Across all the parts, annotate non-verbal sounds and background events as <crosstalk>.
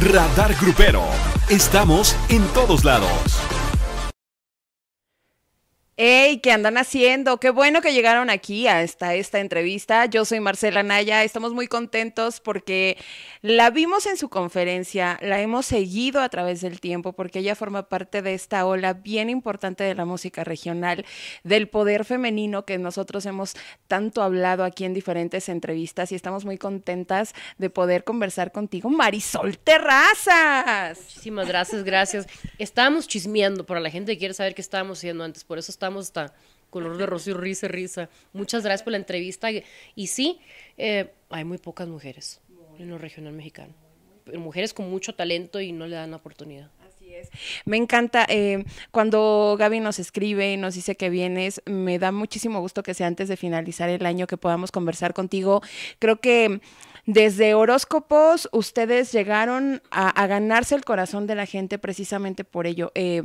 Radar Grupero. Estamos en todos lados. Hey, ¿qué andan haciendo? Qué bueno que llegaron aquí a esta, esta entrevista. Yo soy Marcela Naya, estamos muy contentos porque la vimos en su conferencia, la hemos seguido a través del tiempo porque ella forma parte de esta ola bien importante de la música regional, del poder femenino que nosotros hemos tanto hablado aquí en diferentes entrevistas y estamos muy contentas de poder conversar contigo, Marisol Terrazas. Muchísimas gracias, gracias. Estábamos chismeando para la gente que quiere saber qué estábamos haciendo antes, por eso está estamos hasta color de rocío, risa, risa. Muchas gracias por la entrevista. Y, sí, eh, hay muy pocas mujeres en lo regional mexicano. Mujeres con mucho talento y no le dan Así oportunidad. Me encanta. Eh, cuando Gaby nos escribe y nos dice que vienes, me da muchísimo gusto que sea antes de finalizar el año que podamos conversar contigo. Creo que desde horóscopos ustedes llegaron a, ganarse el corazón de la gente precisamente por ello. Eh,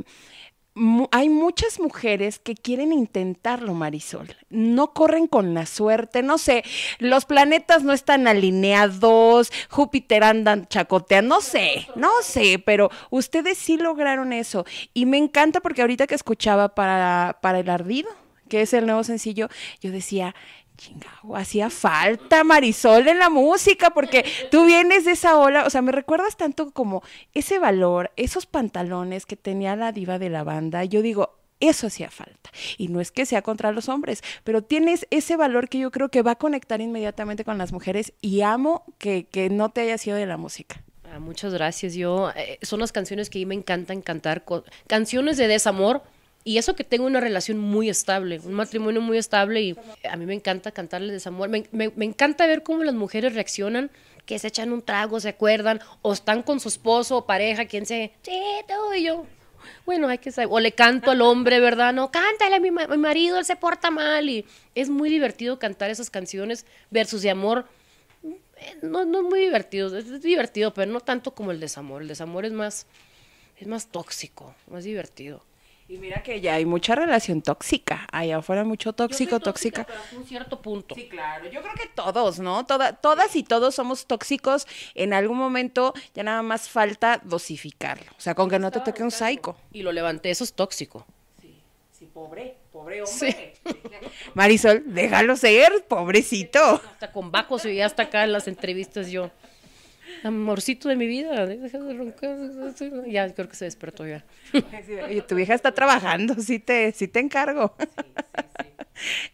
hay muchas mujeres que quieren intentarlo, Marisol. No corren con la suerte, no sé, los planetas no están alineados, Júpiter andan chacoteando, no sé, no sé, pero ustedes sí lograron eso. Y me encanta porque ahorita que escuchaba para, para El Ardido, que es el nuevo sencillo, yo decía, chingado, hacía falta Marisol en la música, porque tú vienes de esa ola, o sea, me recuerdas tanto como ese valor, esos pantalones que tenía la diva de la banda, yo digo, eso hacía falta. Y no es que sea contra los hombres, pero tienes ese valor que yo creo que va a conectar inmediatamente con las mujeres y amo que, no te haya sido de la música. Ah, muchas gracias. Yo eh, son las canciones que a mí me encantan cantar, canciones de desamor, y eso que tengo una relación muy estable, un matrimonio muy estable y a mí me encanta cantarle desamor. Me, me, encanta ver cómo las mujeres reaccionan, que se echan un trago, se acuerdan, o están con su esposo o pareja, quien se... Sí, todo y yo. Bueno, hay que saber. O le canto al hombre, ¿verdad? No, cántale a mi, mi marido, él se porta mal. Y es muy divertido cantar esas canciones versus de amor. No, no es muy divertido, es, es divertido, pero no tanto como el desamor. El desamor es más, es más tóxico, más divertido. Y mira que ya hay mucha relación tóxica. Allá afuera mucho tóxico, tóxica. un cierto punto. Sí, claro. Yo creo que todos, ¿no? Toda, todas y todos somos tóxicos. En algún momento ya nada más falta dosificarlo. O sea, con que no te toque un psycho. Y lo levanté, eso es tóxico. Sí, sí, pobre, pobre hombre. Marisol, déjalo ser, pobrecito. Hasta con bajos se hasta acá en las entrevistas yo amorcito de mi vida, ¿eh? roncar. Ya creo que se despertó ya. <laughs> Y tu hija está trabajando, sí te, sí te encargo.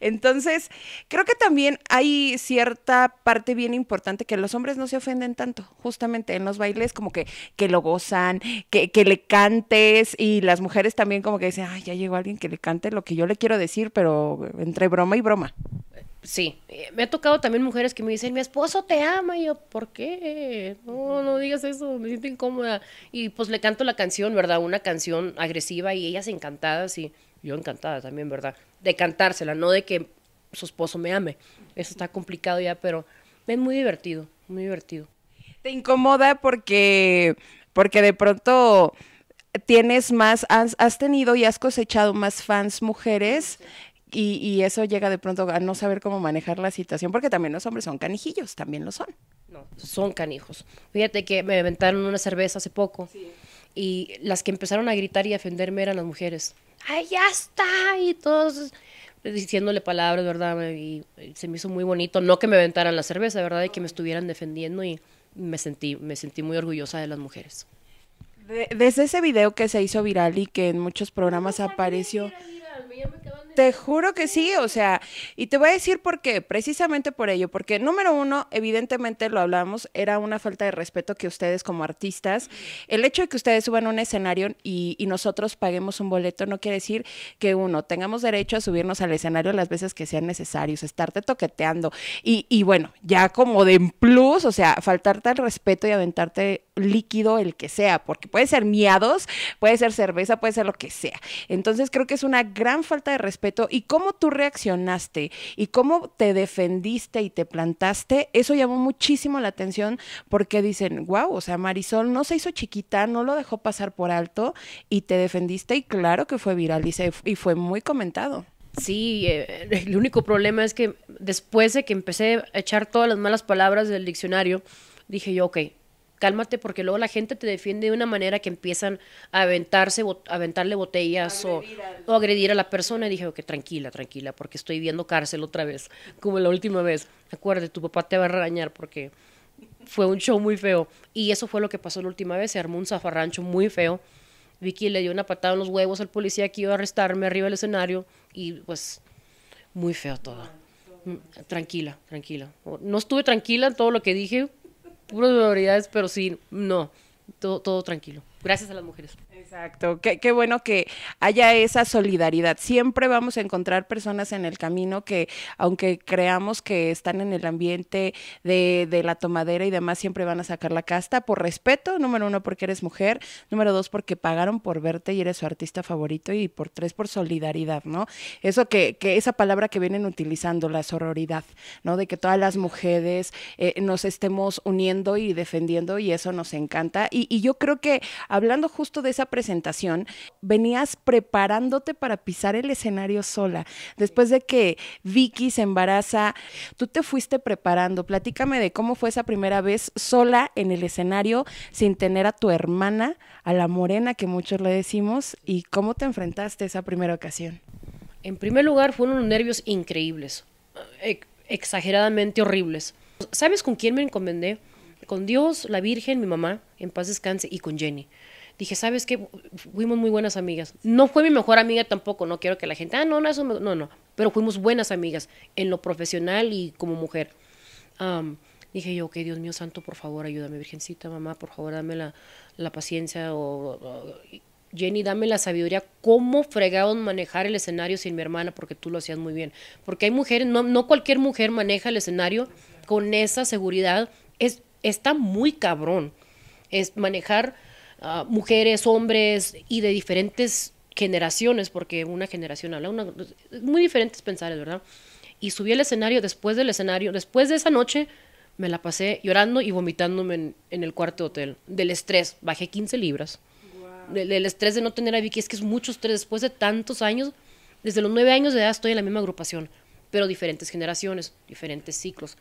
Entonces, creo que también hay cierta parte bien importante que los hombres no se ofenden tanto, justamente en los bailes, como que, que lo gozan, que, que le cantes, y las mujeres también como que dicen, ay, ya llegó alguien que le cante lo que yo le quiero decir, pero entre broma y broma. Sí, eh, me ha tocado también mujeres que me dicen, mi esposo te ama, y yo, ¿por qué? No, no digas eso, me siento incómoda. Y pues le canto la canción, ¿verdad? Una canción agresiva y ellas encantadas y yo encantada también, ¿verdad? De cantársela, no de que su esposo me ame. Eso está complicado ya, pero es muy divertido, muy divertido. Te incomoda porque, porque de pronto tienes más, has, tenido y has cosechado más fans mujeres. Y, y, eso llega de pronto a no saber cómo manejar la situación, porque también los hombres son canijillos, también lo son. No, son canijos. Fíjate que me aventaron una cerveza hace poco y las que empezaron a gritar y a ofenderme eran las mujeres. ¡Ay, ya está! Y todos diciéndole palabras, ¿verdad? Y, se me hizo muy bonito, no que me aventaran la cerveza, ¿verdad? Y que me estuvieran defendiendo y me sentí, me sentí muy orgullosa de las mujeres. desde ese video que se hizo viral y que en muchos programas apareció... Te juro que sí, o sea, y te voy a decir por qué, precisamente por ello, porque número uno, evidentemente lo hablamos, era una falta de respeto que ustedes como artistas, el hecho de que ustedes suban a un escenario y, nosotros paguemos un boleto no quiere decir que uno, tengamos derecho a subirnos al escenario las veces que sean necesarios, estarte toqueteando y, y bueno, ya como de en plus, o sea, faltarte al respeto y aventarte líquido, el que sea, porque puede ser miados, puede ser cerveza, puede ser lo que sea. Entonces creo que es una gran falta de respeto y cómo tú reaccionaste y cómo te defendiste y te plantaste, eso llamó muchísimo la atención porque dicen, wow, o sea, Marisol no se hizo chiquita, no lo dejó pasar por alto y te defendiste y claro que fue viral y, y fue muy comentado. Sí, eh, el único problema es que después de que empecé a echar todas las malas palabras del diccionario, dije yo, ok, cálmate porque luego la gente te defiende de una manera que empiezan a aventarse, a aventarle botellas o, agredir a la persona. Y dije, ok, tranquila, tranquila, porque estoy viendo cárcel otra vez, como la última vez. Acuérdate, tu papá te va a regañar porque fue un show muy feo. Y eso fue lo que pasó la última vez, se armó un zafarrancho muy feo. Vicky le dio una patada en los huevos al policía que iba a arrestarme arriba del escenario y pues muy feo todo. Mm, tranquila, tranquila. No estuve tranquila en todo lo que dije, puras barbaridades, pero sí, no, todo, todo tranquilo. Gracias a las mujeres. Exacto, qué, bueno que haya esa solidaridad. Siempre vamos a encontrar personas en el camino que, aunque creamos que están en el ambiente de, la tomadera y demás, siempre van a sacar la casta por respeto, número uno, porque eres mujer, número dos, porque pagaron por verte y eres su artista favorito, y por tres, por solidaridad, ¿no? Eso que, que esa palabra que vienen utilizando, la sororidad, ¿no? De que todas las mujeres eh, nos estemos uniendo y defendiendo, y eso nos encanta. Y, y yo creo que hablando justo de esa presentación, venías preparándote para pisar el escenario sola. Después de que Vicky se embaraza, tú te fuiste preparando. Platícame de cómo fue esa primera vez sola en el escenario sin tener a tu hermana, a la morena que muchos le decimos, y cómo te enfrentaste esa primera ocasión. En primer lugar, fueron unos nervios increíbles, eh, exageradamente horribles. ¿Sabes con quién me encomendé? Con Dios, la Virgen, mi mamá, en paz descanse, y con Jenny dije, ¿sabes qué? Fuimos muy buenas amigas. No fue mi mejor amiga tampoco, no quiero que la gente, ah, no, no, eso no, no, pero fuimos buenas amigas en lo profesional y como mujer. dije yo, ok, Dios mío santo, por favor, ayúdame, Virgencita, mamá, por favor, dame la, paciencia o, Jenny, dame la sabiduría, cómo fregados manejar el escenario sin mi hermana, porque tú lo hacías muy bien. Porque hay mujeres, no, cualquier mujer maneja el escenario con esa seguridad. Es, está muy cabrón. Es manejar Ah, mujeres, hombres y de diferentes generaciones, porque una generación habla, una, muy diferentes pensares, ¿verdad? Y subí al escenario, después del escenario, después de esa noche, me la pasé llorando y vomitándome en, el cuarto hotel, del estrés, bajé 15 libras, del, estrés de no tener a Vicky, es que es mucho estrés, después de tantos años, desde los nueve años de edad estoy en la misma agrupación, pero diferentes generaciones, diferentes ciclos.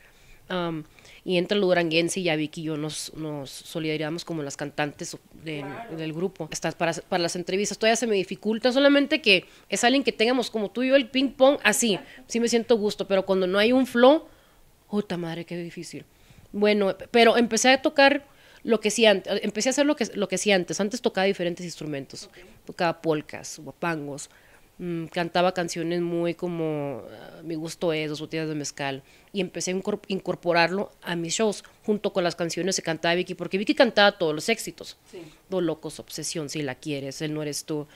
Y entra lo duranguense y Vicky y yo nos, nos solidarizamos como las cantantes del grupo. Hasta para, las entrevistas todavía se me dificulta, solamente que es alguien que tengamos como tú y yo el ping pong así. Sí me siento gusto, pero cuando no hay un flow, puta madre, qué difícil. Bueno, pero empecé a tocar lo que sí antes, empecé a hacer lo que, lo que sí antes. Antes tocaba diferentes instrumentos. Tocaba polcas, guapangos, Mm, cantaba canciones muy como ah, Mi gusto es, Dos botellas de mezcal, y empecé a incorporarlo a mis shows, junto con las canciones que cantaba Vicky, porque Vicky cantaba todos los éxitos, Dos locos, Obsesión, Si la quieres, Él no eres tú,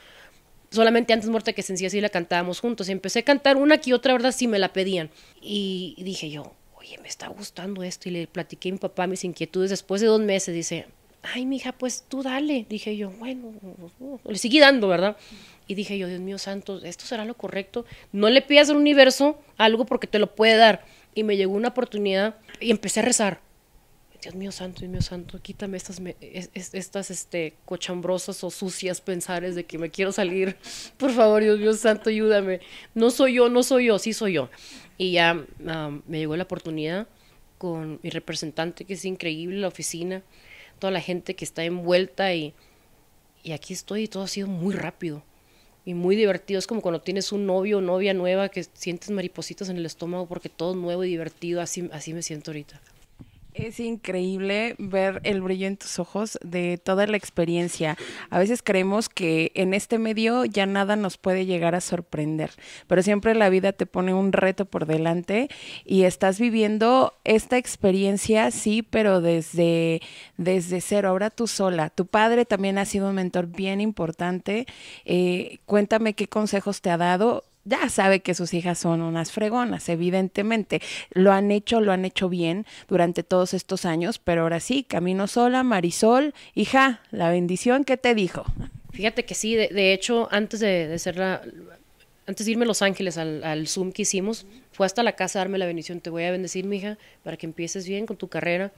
solamente antes Muerte que sencilla sí la cantábamos juntos, y empecé a cantar una que otra, ¿verdad? Sí me la pedían, y dije yo, oye, me está gustando esto, y le platiqué a mi papá mis inquietudes, después de dos meses, dice, ay, hija, pues tú dale. Dije yo, bueno, le seguí dando, ¿verdad? Y dije yo, Dios mío santo, esto será lo correcto. No le pidas al universo algo porque te lo puede dar. Y me llegó una oportunidad y empecé a rezar. Dios mío santo, Dios mío santo, quítame estas, estas este, cochambrosas o sucias pensares de que me quiero salir. <laughs> Por favor, Dios mío santo, ayúdame. No soy yo, no soy yo, sí soy yo. Y ya ah, me llegó la oportunidad con mi representante, que es increíble, la oficina toda la gente que está envuelta y, y aquí estoy y todo ha sido muy rápido y muy divertido. Es como cuando tienes un novio o novia nueva que sientes maripositas en el estómago porque todo es nuevo y divertido. Así, así me siento ahorita. Es increíble ver el brillo en tus ojos de toda la experiencia. A veces creemos que en este medio ya nada nos puede llegar a sorprender, pero siempre la vida te pone un reto por delante y estás viviendo esta experiencia, sí, pero desde, desde cero, ahora tú sola. Tu padre también ha sido un mentor bien importante. Eh, cuéntame qué consejos te ha dado ya sabe que sus hijas son unas fregonas, evidentemente. Lo han hecho, lo han hecho bien durante todos estos años, pero ahora sí, camino sola, Marisol, hija, la bendición que te dijo. Fíjate que sí, de, hecho, antes de, ser la, antes de irme a Los Ángeles al, Zoom que hicimos, fue hasta la casa a darme la bendición, te voy a bendecir, mija, para que empieces bien con tu carrera.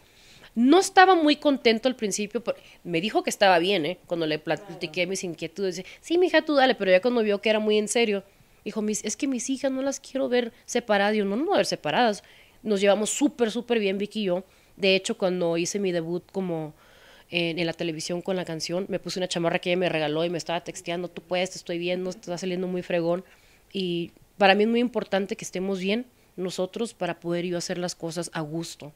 No estaba muy contento al principio, me dijo que estaba bien, ¿eh? Cuando le platiqué mis inquietudes, sí, mija, tú dale, pero ya cuando vio que era muy en serio, Dijo, mis, es que mis hijas no las quiero ver separadas. Y yo, no, no, no ver separadas. Nos llevamos súper, súper bien Vicky y yo. De hecho, cuando hice mi debut como en, la televisión con la canción, me puse una chamarra que ella me regaló y me estaba texteando, tú puedes, te estoy viendo, te está saliendo muy fregón. Y para mí es muy importante que estemos bien nosotros para poder yo hacer las cosas a gusto.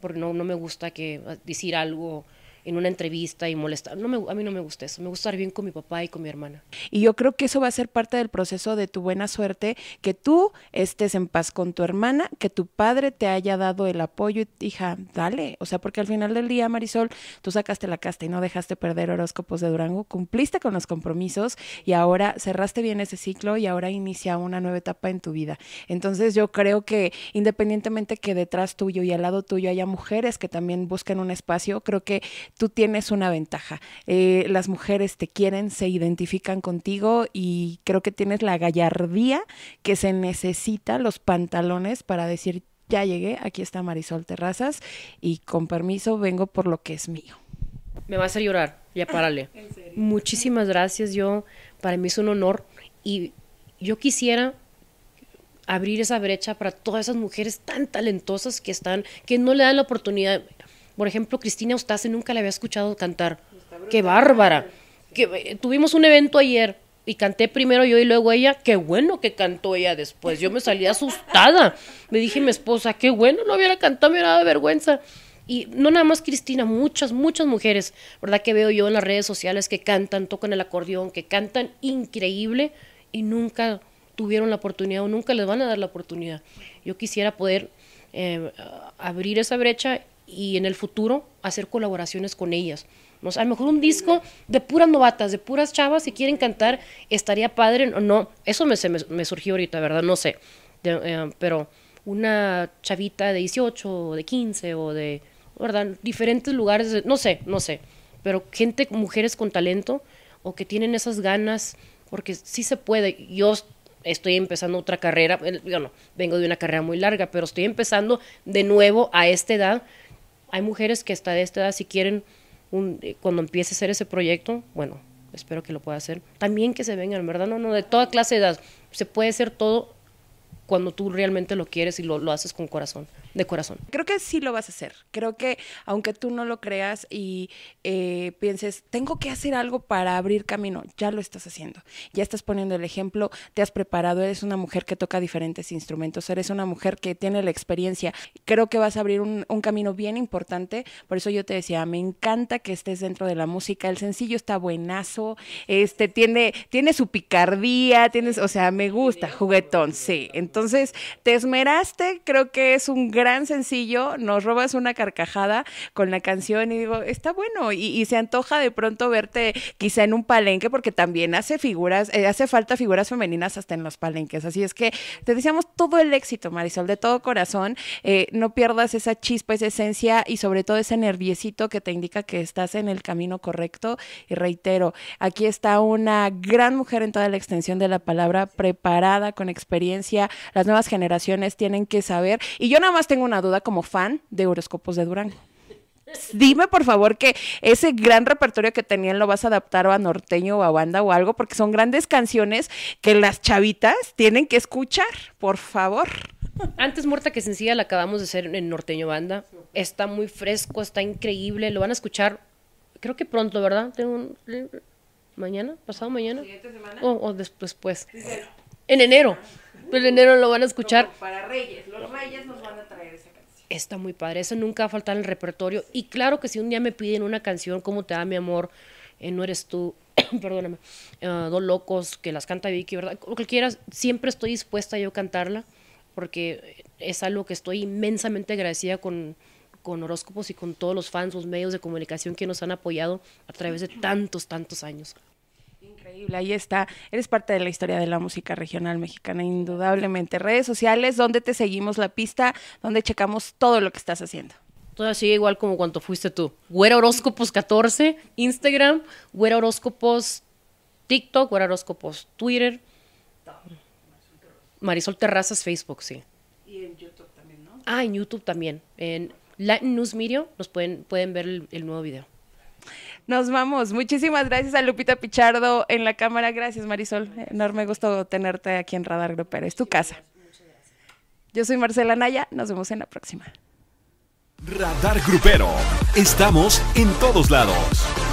Porque no, no me gusta que ah, decir algo en una entrevista y molestar. No me, a mí no me gusta eso, me gusta estar bien con mi papá y con mi hermana. Y yo creo que eso va a ser parte del proceso de tu buena suerte, que tú estés en paz con tu hermana, que tu padre te haya dado el apoyo, hija, dale. O sea, porque al final del día, Marisol, tú sacaste la casta y no dejaste perder horóscopos de Durango, cumpliste con los compromisos y ahora cerraste bien ese ciclo y ahora inicia una nueva etapa en tu vida. Entonces yo creo que independientemente que detrás tuyo y al lado tuyo haya mujeres que también busquen un espacio, creo que tú tienes una ventaja. Eh, las mujeres te quieren, se identifican contigo y creo que tienes la gallardía que se necesita, los pantalones para decir, ya llegué, aquí está Marisol Terrazas y con permiso vengo por lo que es mío. Me vas a llorar, ya párale. <laughs> Muchísimas gracias, yo, para mí es un honor y yo quisiera abrir esa brecha para todas esas mujeres tan talentosas que están, que no le dan la oportunidad. Por ejemplo, Cristina Eustace nunca la había escuchado cantar. ¡Qué bárbara! Que, eh, tuvimos un evento ayer y canté primero yo y luego ella. ¡Qué bueno que cantó ella después! Yo me salí asustada. Me dije mi esposa, ¡qué bueno! No hubiera cantado, me hubiera dado vergüenza. Y no nada más Cristina, muchas, muchas mujeres, ¿verdad? Que veo yo en las redes sociales que cantan, tocan el acordeón, que cantan increíble y nunca tuvieron la oportunidad o nunca les van a dar la oportunidad. Yo quisiera poder eh, abrir esa brecha y en el futuro hacer colaboraciones con ellas. ¿no? a lo mejor un disco de puras novatas, de puras chavas si quieren cantar, estaría padre o no. Eso me, me, surgió ahorita, ¿verdad? No sé. Eh, pero una chavita de 18 o de 15 o de, ¿verdad? Diferentes lugares, no sé, no sé. Pero gente, mujeres con talento o que tienen esas ganas, porque sí se puede. Yo estoy empezando otra carrera, bueno, no, vengo de una carrera muy larga, pero estoy empezando de nuevo a esta edad hay mujeres que hasta de esta edad, si quieren, eh, cuando empiece a hacer ese proyecto, bueno, espero que lo pueda hacer. También que se vengan, ¿verdad? No, no, de toda clase de edad. Se puede hacer todo cuando tú realmente lo quieres y lo, lo haces con corazón de corazón. Creo que sí lo vas a hacer. Creo que aunque tú no lo creas y eh, pienses, tengo que hacer algo para abrir camino, ya lo estás haciendo. Ya estás poniendo el ejemplo, te has preparado, eres una mujer que toca diferentes instrumentos, eres una mujer que tiene la experiencia. Creo que vas a abrir un, camino bien importante. Por eso yo te decía, me encanta que estés dentro de la música. El sencillo está buenazo, este tiene, tiene su picardía, tienes, o sea, me gusta, juguetón, sí. Entonces, te esmeraste, creo que es un gran gran sencillo, nos robas una carcajada con la canción y digo, está bueno. Y, se antoja de pronto verte quizá en un palenque, porque también hace figuras, eh, hace falta figuras femeninas hasta en los palenques. Así es que te deseamos todo el éxito, Marisol, de todo corazón. Eh, no pierdas esa chispa, esa esencia y sobre todo ese nerviecito que te indica que estás en el camino correcto. Y reitero, aquí está una gran mujer en toda la extensión de la palabra, preparada, con experiencia. Las nuevas generaciones tienen que saber. Y yo nada más te tengo una duda como fan de horóscopos de Durango. Dime por favor que ese gran repertorio que tenían lo vas a adaptar a norteño o a banda o algo, porque son grandes canciones que las chavitas tienen que escuchar, por favor. Antes muerta que sencilla la acabamos de hacer en norteño banda. Está muy fresco, está increíble, lo van a escuchar creo que pronto, ¿verdad? Tengo un... mañana, pasado mañana. Oh, o, después, pues. En enero. Pues en enero lo van a escuchar. para Reyes, los Reyes nos van a traer está muy padre. Eso nunca va a faltar en el repertorio. Y claro que si un día me piden una canción como Te da mi amor, eh, No eres tú, <clears throat> perdóname, eh, Dos locos, que las canta Vicky, ¿verdad? que quieras, siempre estoy dispuesta yo a cantarla porque es algo que estoy inmensamente agradecida con, con horóscopos y con todos los fans, los medios de comunicación que nos han apoyado a través de tantos, tantos años ahí está. Eres parte de la historia de la música regional mexicana, indudablemente. Redes sociales, donde te seguimos la pista, donde checamos todo lo que estás haciendo. Todo así igual como cuando fuiste tú. Güera Horóscopos 14, Instagram, Güera Horóscopos TikTok, Güera Horóscopos Twitter. Marisol Terrazas, Facebook, sí. Y en YouTube también, ¿no? Ah, en YouTube también. En Latin News Media nos pueden, pueden ver el nuevo video. Nos vamos. Muchísimas gracias a Lupita Pichardo en la cámara. Gracias, Marisol. Enorme gusto tenerte aquí en Radar Grupero. Es tu casa. Yo soy Marcela Naya. Nos vemos en la próxima. Radar Grupero. Estamos en todos lados.